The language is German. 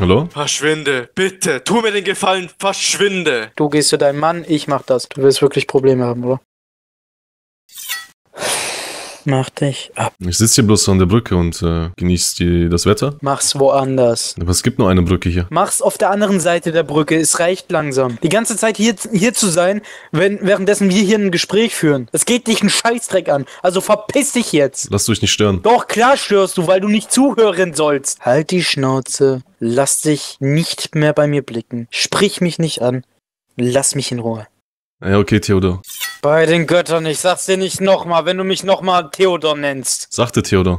Hallo? Verschwinde, bitte, tu mir den Gefallen, verschwinde. Du gehst zu deinem Mann, ich mach das. Du wirst wirklich Probleme haben, oder? Mach dich ab. Ich sitze hier bloß an der Brücke und äh, genieße die, das Wetter. Mach's woanders. Aber es gibt nur eine Brücke hier. Mach's auf der anderen Seite der Brücke. Es reicht langsam. Die ganze Zeit hier, hier zu sein, wenn, währenddessen wir hier ein Gespräch führen. Es geht dich einen Scheißdreck an. Also verpiss dich jetzt. Lass dich nicht stören. Doch, klar störst du, weil du nicht zuhören sollst. Halt die Schnauze. Lass dich nicht mehr bei mir blicken. Sprich mich nicht an. Lass mich in Ruhe. Ja, okay, Theodor. Bei den Göttern, ich sag's dir nicht nochmal, wenn du mich nochmal Theodor nennst. Sagte Theodor.